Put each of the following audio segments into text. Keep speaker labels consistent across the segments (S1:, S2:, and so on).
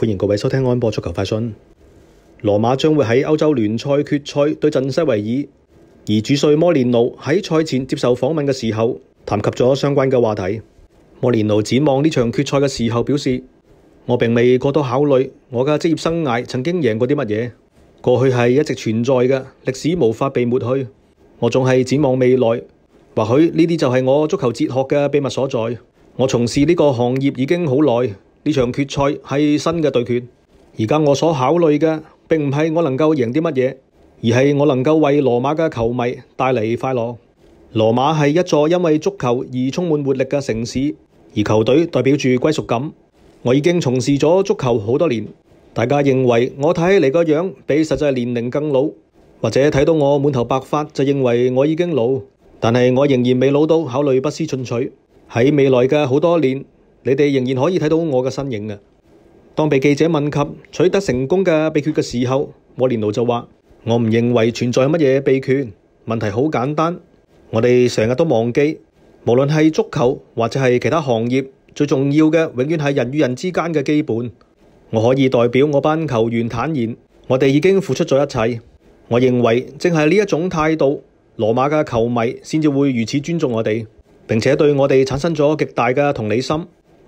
S1: 欢迎各位收听安播足球快讯。罗马将会喺欧洲联赛决赛对阵西维尔，而主帅摩连奴喺赛前接受访问嘅时候，谈及咗相关嘅话题。摩连奴展望呢场决赛嘅时候表示：，我并未过多考虑我嘅职业生涯曾经赢过啲乜嘢，过去系一直存在嘅，历史无法被抹去。我仲系展望未来，或许呢啲就系我足球哲学嘅秘密所在。我从事呢个行业已经好耐。呢场决赛系新嘅对决。而家我所考虑嘅，并唔系我能够赢啲乜嘢，而系我能够为罗马嘅球迷带嚟快乐。罗马系一座因为足球而充满活力嘅城市，而球队代表住归属感。我已经从事咗足球好多年。大家认为我睇起嚟个样比实际年龄更老，或者睇到我满头白发就认为我已经老。但系我仍然未老到考虑不思进取。喺未来嘅好多年。你哋仍然可以睇到我嘅身影啊！当被记者问及取得成功嘅秘诀嘅时候，我连奴就话：我唔认为存在乜嘢秘诀，问题好简单。我哋成日都忘记，无论系足球或者系其他行业，最重要嘅永远系人与人之间嘅基本。我可以代表我班球员坦言，我哋已经付出咗一切。我认为正系呢一种态度，罗马嘅球迷先至会如此尊重我哋，并且对我哋产生咗极大嘅同理心。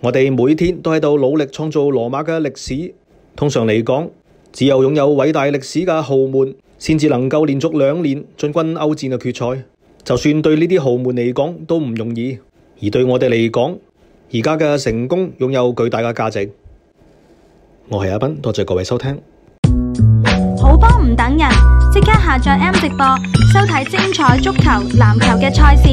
S1: 我哋每天都喺度努力创造罗马嘅历史。通常嚟讲，只有拥有伟大历史嘅豪门，先至能够连续两年进军欧战嘅决赛。就算对呢啲豪门嚟讲都唔容易，而对我哋嚟讲，而家嘅成功拥有巨大嘅价值。我系阿斌，多谢各位收听。
S2: 好波唔等人，即刻下载 M 直播，收睇精彩足球、篮球嘅赛事。